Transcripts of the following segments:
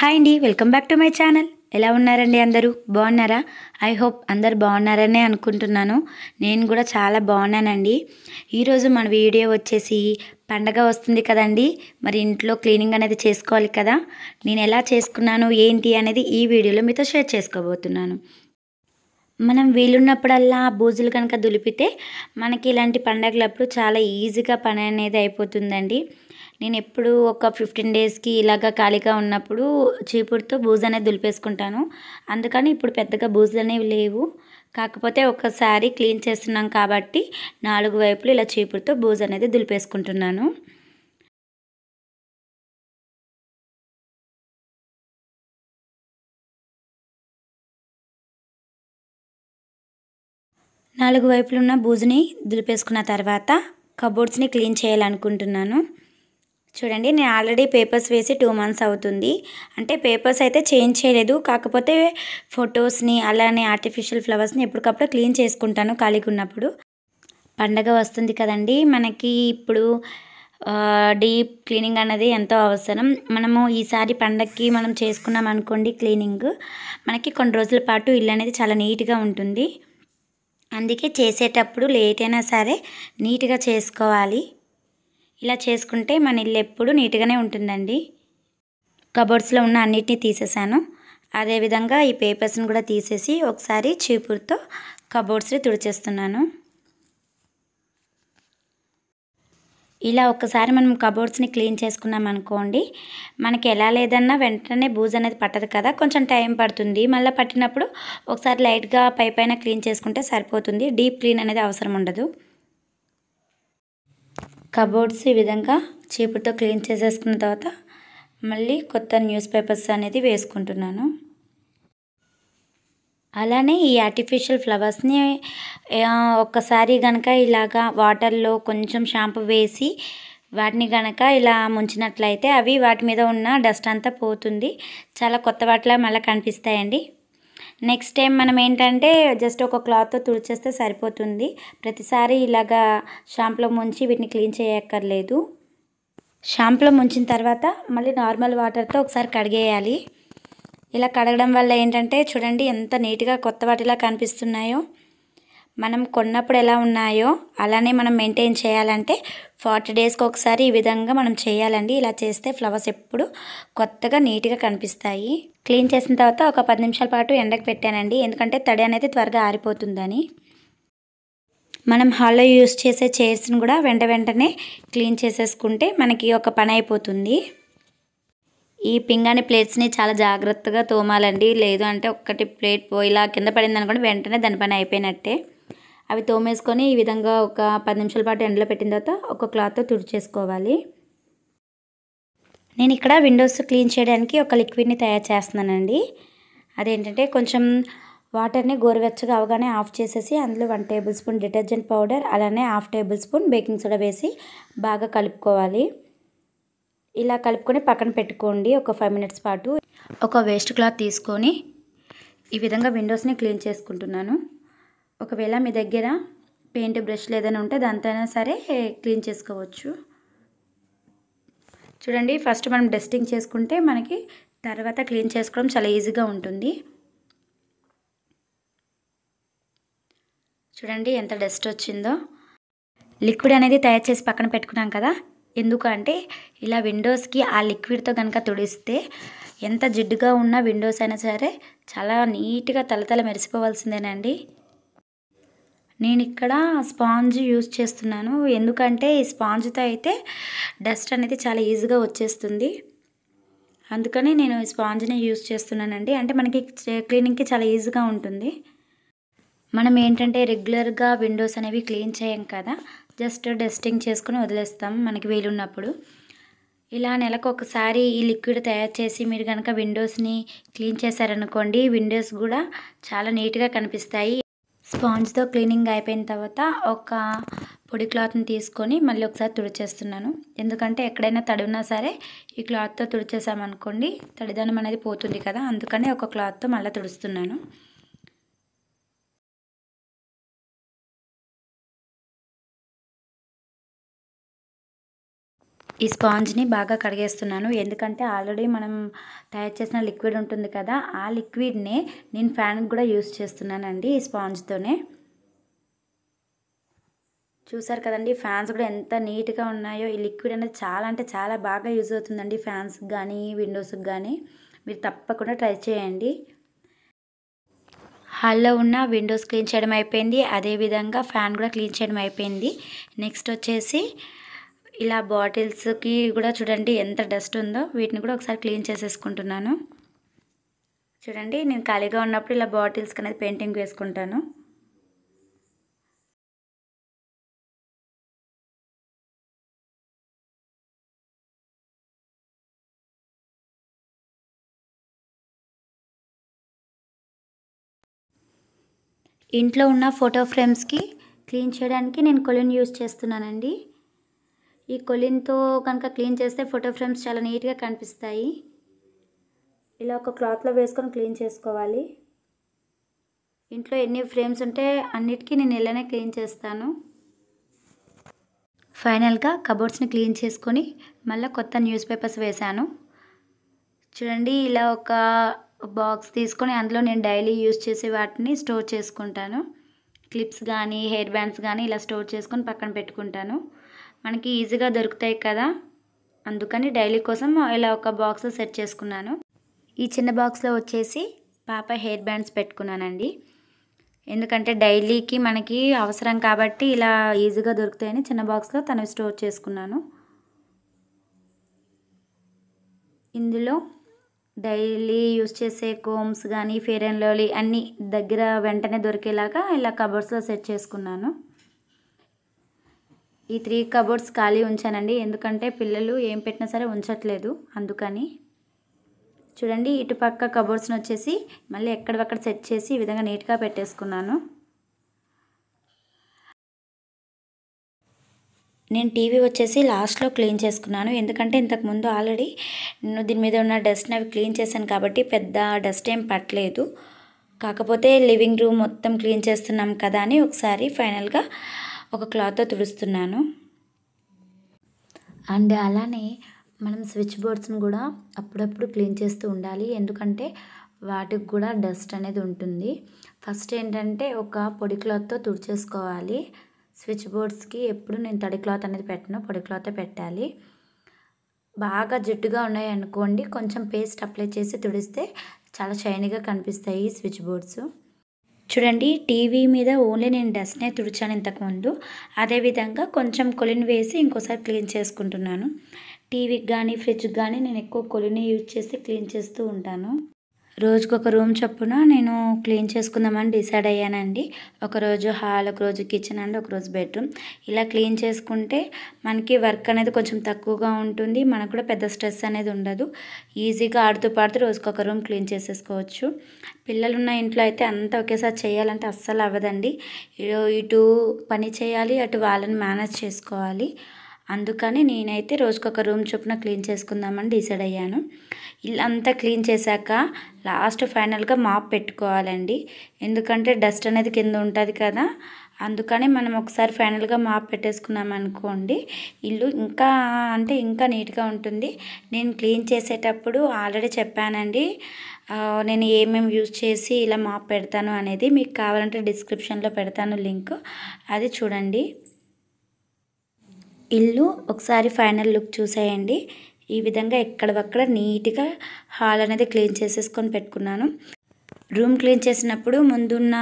hi అండి welcome back to my channel ఎలా ఉన్నారండి అందరూ బాగున్నారా ఐ హోప్ అందరు బాగున్నారనే అనుకుంటున్నాను నేను కూడా చాలా బాగున్నానండి ఈరోజు మన వీడియో వచ్చేసి పండగ వస్తుంది కదండి మరి ఇంట్లో క్లీనింగ్ అనేది చేసుకోవాలి కదా నేను ఎలా చేసుకున్నాను ఏంటి అనేది ఈ వీడియోలో మీతో షేర్ చేసుకోబోతున్నాను మనం వీలున్నప్పుడల్లా బూజులు కనుక దులిపితే మనకి ఇలాంటి పండగలప్పుడు చాలా ఈజీగా పని అనేది అయిపోతుందండి నేను ఎప్పుడు ఒక ఫిఫ్టీన్ డేస్కి ఇలాగ ఖాళీగా ఉన్నప్పుడు చీపురుతో బూజు అనేది దులిపేసుకుంటాను అందుకని ఇప్పుడు పెద్దగా బూజులు అనేవి లేవు కాకపోతే ఒకసారి క్లీన్ చేస్తున్నాం కాబట్టి నాలుగు వైపులు ఇలా చీపురుతో బూజు అనేది దులిపేసుకుంటున్నాను నాలుగు వైపులు ఉన్న బూజుని దులిపేసుకున్న తర్వాత కబోర్డ్స్ని క్లీన్ చేయాలనుకుంటున్నాను చూడండి నేను ఆల్రెడీ పేపర్స్ వేసి టూ మంత్స్ అవుతుంది అంటే పేపర్స్ అయితే చేంజ్ చేయలేదు కాకపోతే ఫొటోస్ని అలానే ఆర్టిఫిషియల్ ఫ్లవర్స్ని ఎప్పటికప్పుడు క్లీన్ చేసుకుంటాను ఖాళీగా ఉన్నప్పుడు పండగ వస్తుంది కదండి మనకి ఇప్పుడు డీప్ క్లీనింగ్ అనేది ఎంతో అవసరం మనము ఈసారి పండగకి మనం చేసుకున్నాం అనుకోండి క్లీనింగ్ మనకి కొన్ని రోజుల పాటు ఇల్లు అనేది చాలా నీట్గా ఉంటుంది అందుకే చేసేటప్పుడు లేట్ అయినా సరే నీట్గా చేసుకోవాలి ఇలా చేసుకుంటే మన ఇల్లు ఎప్పుడు నీట్గానే ఉంటుందండి కబోర్డ్స్లో ఉన్న అన్నిటినీ తీసేసాను అదేవిధంగా ఈ పేపర్స్ని కూడా తీసేసి ఒకసారి చీపురుతో కబోర్డ్స్ని తుడిచేస్తున్నాను ఇలా ఒక్కసారి మనం కబోర్డ్స్ని క్లీన్ చేసుకున్నాం అనుకోండి మనకి ఎలా లేదన్నా వెంటనే బూజ్ అనేది పట్టదు కదా కొంచెం టైం పడుతుంది మళ్ళీ పట్టినప్పుడు ఒకసారి లైట్గా పై పైన క్లీన్ చేసుకుంటే సరిపోతుంది డీప్ క్లీన్ అనేది అవసరం ఉండదు కబోర్డ్స్ ఈ విధంగా చీపుతో క్లీన్ చేసేసుకున్న తర్వాత మళ్ళీ కొత్త న్యూస్ పేపర్స్ అనేది వేసుకుంటున్నాను అలానే ఈ ఆర్టిఫిషియల్ ఫ్లవర్స్ని ఒక్కసారి కనుక ఇలాగా వాటర్లో కొంచెం షాంపూ వేసి వాటిని కనుక ఇలా ముంచినట్లయితే అవి వాటి మీద ఉన్న డస్ట్ అంతా పోతుంది చాలా కొత్త వాటిలా మళ్ళీ కనిపిస్తాయండి నెక్స్ట్ టైం మనం ఏంటంటే జస్ట్ ఒక క్లాత్తో తుడిచేస్తే సరిపోతుంది ప్రతిసారి ఇలాగా షాంపులో ముంచి వీటిని క్లీన్ చేయక్కర్లేదు షాంపులో ముంచిన తర్వాత మళ్ళీ నార్మల్ వాటర్తో ఒకసారి కడిగేయాలి ఇలా కడగడం వల్ల ఏంటంటే చూడండి ఎంత నీట్గా కొత్త వాటిలా కనిపిస్తున్నాయో మనం కొన్నప్పుడు ఎలా ఉన్నాయో అలానే మనం మెయింటైన్ చేయాలంటే ఫార్టీ డేస్కి ఒకసారి ఈ విధంగా మనం చేయాలండి ఇలా చేస్తే ఫ్లవర్స్ ఎప్పుడు కొత్తగా నీట్గా కనిపిస్తాయి క్లీన్ చేసిన తర్వాత ఒక పది నిమిషాల పాటు ఎండకు పెట్టానండి ఎందుకంటే తడి అనేది త్వరగా ఆరిపోతుందని మనం హాల్లో యూస్ చేసే చైర్స్ని కూడా వెంట వెంటనే క్లీన్ చేసేసుకుంటే మనకి ఒక పని అయిపోతుంది ఈ పింగాణి ప్లేట్స్ని చాలా జాగ్రత్తగా తోమాలండి లేదు అంటే ఒక్కటి ప్లేట్ పోయిలా కింద పడింది అనుకోండి వెంటనే దాని పని అయిపోయినట్టే అవి తోమేసుకొని ఈ విధంగా ఒక పది నిమిషాల పాటు ఎండలో పెట్టిన తర్వాత ఒక క్లాత్తో తుడిచేసుకోవాలి నేను ఇక్కడ విండోస్ క్లీన్ చేయడానికి ఒక లిక్విడ్ని తయారు చేస్తున్నానండి అదేంటంటే కొంచెం వాటర్ని గోరువెచ్చగా అవగానే ఆఫ్ చేసేసి అందులో one tablespoon detergent powder అలానే half tablespoon baking soda వేసి బాగా కలుపుకోవాలి ఇలా కలుపుకొని పక్కన పెట్టుకోండి ఒక ఫైవ్ మినిట్స్ పాటు ఒక వేస్ట్ క్లాత్ తీసుకొని ఈ విధంగా విండోస్ని క్లీన్ చేసుకుంటున్నాను ఒకవేళ మీ దగ్గర పెయింట్ బ్రష్లు ఏదైనా ఉంటే దాంతోనే సరే క్లీన్ చేసుకోవచ్చు చూడండి ఫస్ట్ మనం డస్టింగ్ చేసుకుంటే మనకి తర్వాత క్లీన్ చేసుకోవడం చాలా ఈజీగా ఉంటుంది చూడండి ఎంత డస్ట్ వచ్చిందో లిక్విడ్ అనేది తయారు చేసి పక్కన పెట్టుకున్నాం కదా ఎందుకంటే ఇలా విండోస్కి ఆ లిక్విడ్తో కనుక తుడిస్తే ఎంత జిడ్డుగా ఉన్న విండోస్ అయినా సరే చాలా నీట్గా తలతల మెరిసిపోవాల్సిందేనండి నేను ఇక్కడ స్పాంజ్ యూజ్ చేస్తున్నాను ఎందుకంటే ఈ స్పాంజ్తో అయితే డస్ట్ అనేది చాలా ఈజీగా వచ్చేస్తుంది అందుకని నేను ఈ స్పాంజ్ని యూజ్ చేస్తున్నానండి అంటే మనకి క్లీనింగ్కి చాలా ఈజీగా ఉంటుంది మనం ఏంటంటే రెగ్యులర్గా విండోస్ అనేవి క్లీన్ చేయం కదా జస్ట్ డస్టింగ్ చేసుకుని వదిలేస్తాం మనకి వీలున్నప్పుడు ఇలా నెలకు ఒకసారి ఈ లిక్విడ్ తయారు చేసి మీరు కనుక విండోస్ని క్లీన్ చేశారనుకోండి విండోస్ కూడా చాలా నీట్గా కనిపిస్తాయి స్పాంజ్తో క్లీనింగ్ అయిపోయిన తర్వాత ఒక పొడి క్లాత్ని తీసుకొని మళ్ళీ ఒకసారి తుడిచేస్తున్నాను ఎందుకంటే ఎక్కడైనా తడివినా సరే ఈ క్లాత్తో తుడిచేసామనుకోండి తడిదనం అనేది పోతుంది కదా అందుకని ఒక క్లాత్తో మళ్ళీ తుడుస్తున్నాను ఈ స్పాంజ్ని బాగా కడిగేస్తున్నాను ఎందుకంటే ఆల్రెడీ మనం తయారు చేసిన లిక్విడ్ ఉంటుంది కదా ఆ లిక్విడ్నే నేను ఫ్యాన్కి కూడా యూస్ చేస్తున్నానండి ఈ స్పాంజ్తోనే చూసారు కదండి ఫ్యాన్స్ కూడా ఎంత నీట్గా ఉన్నాయో ఈ లిక్విడ్ అనేది చాలా అంటే చాలా బాగా యూజ్ అవుతుందండి ఫ్యాన్స్కి కానీ విండోస్కి కానీ మీరు తప్పకుండా ట్రై చేయండి హాల్లో ఉన్న విండోస్ క్లీన్ చేయడం అయిపోయింది అదేవిధంగా ఫ్యాన్ కూడా క్లీన్ చేయడం అయిపోయింది నెక్స్ట్ వచ్చేసి ఇలా బాటిల్స్కి కూడా చూడండి ఎంత డస్ట్ ఉందో వీటిని కూడా ఒకసారి క్లీన్ చేసేసుకుంటున్నాను చూడండి నేను ఖాళీగా ఉన్నప్పుడు ఇలా బాటిల్స్కి అనేది పెయింటింగ్ వేసుకుంటాను ఇంట్లో ఉన్న ఫోటో ఫ్రేమ్స్కి క్లీన్ చేయడానికి నేను కొలిన్ యూజ్ చేస్తున్నానండి ఈ కొలిన్తో కనుక క్లీన్ చేస్తే ఫోటో ఫ్రేమ్స్ చాలా నీట్గా కనిపిస్తాయి ఇలా ఒక క్లాత్లో వేసుకొని క్లీన్ చేసుకోవాలి ఇంట్లో ఎన్ని ఫ్రేమ్స్ ఉంటే అన్నిటికీ నేను ఇలానే క్లీన్ చేస్తాను ఫైనల్గా కబోర్డ్స్ని క్లీన్ చేసుకొని మళ్ళీ కొత్త న్యూస్ పేపర్స్ వేశాను చూడండి ఇలా ఒక బాక్స్ తీసుకొని అందులో నేను డైలీ యూజ్ చేసే వాటిని స్టోర్ చేసుకుంటాను క్లిప్స్ కానీ హెయిర్ బ్యాండ్స్ కానీ ఇలా స్టోర్ చేసుకొని పక్కన పెట్టుకుంటాను మనకి ఈజీగా దొరుకుతాయి కదా అందుకని డైలీ కోసం ఇలా ఒక బాక్స్ సెట్ చేసుకున్నాను ఈ చిన్న బాక్స్లో వచ్చేసి పాప హెయిర్ బ్యాండ్స్ పెట్టుకున్నానండి ఎందుకంటే డైలీకి మనకి అవసరం కాబట్టి ఇలా ఈజీగా దొరుకుతాయని చిన్న బాక్స్లో తను స్టోర్ చేసుకున్నాను ఇందులో డైలీ యూస్ చేసే కోమ్స్ కానీ ఫేర్ అండ్ లవ్లీ అన్నీ దగ్గర వెంటనే దొరికేలాగా ఇలా కబర్స్లో సెట్ చేసుకున్నాను ఈ త్రీ కబోర్డ్స్ ఖాళీ ఉంచానండి ఎందుకంటే పిల్లలు ఏం పెట్టినా సరే ఉంచట్లేదు అందుకని చూడండి ఇటుపక్క కబోర్డ్స్ని వచ్చేసి మళ్ళీ ఎక్కడవక్కడ సెట్ చేసి ఈ విధంగా నీట్గా పెట్టేసుకున్నాను నేను టీవీ వచ్చేసి లాస్ట్లో క్లీన్ చేసుకున్నాను ఎందుకంటే ఇంతకుముందు ఆల్రెడీ నేను దీని మీద ఉన్న డస్ట్ని అవి క్లీన్ చేశాను కాబట్టి పెద్ద డస్ట్ ఏం పట్టలేదు కాకపోతే లివింగ్ రూమ్ మొత్తం క్లీన్ చేస్తున్నాం కదా అని ఒకసారి ఫైనల్గా ఒక క్లాత్తో తుడుస్తున్నాను అండ్ అలానే మనం స్విచ్ బోర్డ్స్ని కూడా అప్పుడప్పుడు క్లీన్ చేస్తూ ఉండాలి ఎందుకంటే వాటికి కూడా డస్ట్ అనేది ఉంటుంది ఫస్ట్ ఏంటంటే ఒక పొడి క్లాత్తో తుడిచేసుకోవాలి స్విచ్ బోర్డ్స్కి ఎప్పుడు నేను తడి క్లాత్ అనేది పెట్టను పొడి క్లాతే పెట్టాలి బాగా జిడ్డుగా ఉన్నాయి అనుకోండి కొంచెం పేస్ట్ అప్లై చేసి తుడిస్తే చాలా షైనీగా కనిపిస్తాయి స్విచ్ బోర్డ్స్ చూడండి టీవీ మీద ఓన్లీ నేను డస్ట్నే తుడిచాను ఇంతకుముందు అదేవిధంగా కొంచెం కొలిని వేసి ఇంకోసారి క్లీన్ చేసుకుంటున్నాను టీవీకి కానీ ఫ్రిడ్జ్కి కానీ నేను ఎక్కువ కొలిని యూజ్ చేసి క్లీన్ చేస్తూ ఉంటాను రోజుకొక రూమ్ చొప్పున నేను క్లీన్ చేసుకుందామని డిసైడ్ అయ్యానండి ఒకరోజు హాల్ ఒకరోజు కిచెన్ అండ్ ఒకరోజు బెడ్రూమ్ ఇలా క్లీన్ చేసుకుంటే మనకి వర్క్ అనేది కొంచెం తక్కువగా ఉంటుంది మనకు కూడా పెద్ద స్ట్రెస్ అనేది ఉండదు ఈజీగా ఆడుతూ పాడుతూ రోజుకొక రూమ్ క్లీన్ చేసేసుకోవచ్చు పిల్లలున్న ఇంట్లో అయితే అంతా ఒకేసారి చేయాలంటే అస్సలు అవ్వదండి ఇటు పని చేయాలి అటు వాళ్ళని మేనేజ్ చేసుకోవాలి అందుకని నేనైతే రోజుకొక రూమ్ చొప్పున క్లీన్ చేసుకుందామని డిసైడ్ అయ్యాను ఇల్లంతా క్లీన్ చేశాక లాస్ట్ ఫైనల్గా మాప్ పెట్టుకోవాలండి ఎందుకంటే డస్ట్ అనేది కింద ఉంటుంది కదా అందుకని మనం ఒకసారి ఫైనల్గా మాప్ పెట్టేసుకున్నాం అనుకోండి ఇల్లు ఇంకా అంటే ఇంకా నీట్గా ఉంటుంది నేను క్లీన్ చేసేటప్పుడు ఆల్రెడీ చెప్పానండి నేను ఏమేమి యూజ్ చేసి ఇలా మాప్ పెడతాను అనేది మీకు కావాలంటే డిస్క్రిప్షన్లో పెడతాను లింక్ అది చూడండి ఇల్లు ఒకసారి ఫైనల్ లుక్ చూసేయండి ఈ విధంగా ఎక్కడవక్కడ నీట్గా హాల్ అనేది క్లీన్ చేసేసుకొని పెట్టుకున్నాను రూమ్ క్లీన్ చేసినప్పుడు ముందున్న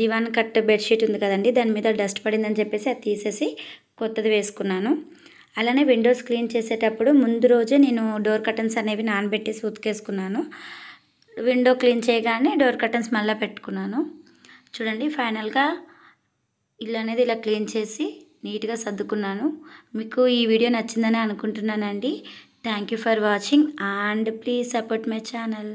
దివాన్ కట్ బెడ్షీట్ ఉంది కదండి దాని మీద డస్ట్ పడిందని చెప్పేసి అది తీసేసి కొత్తది వేసుకున్నాను అలానే విండోస్ క్లీన్ చేసేటప్పుడు ముందు రోజే నేను డోర్ కర్టన్స్ అనేవి నానబెట్టేసి ఉతికేసుకున్నాను విండో క్లీన్ చేయగానే డోర్ కర్టన్స్ మళ్ళీ పెట్టుకున్నాను చూడండి ఫైనల్గా ఇల్లు అనేది ఇలా క్లీన్ చేసి నీట్గా సర్దుకున్నాను మీకు ఈ వీడియో నచ్చిందని అనుకుంటున్నానండి thank you for watching and please support my channel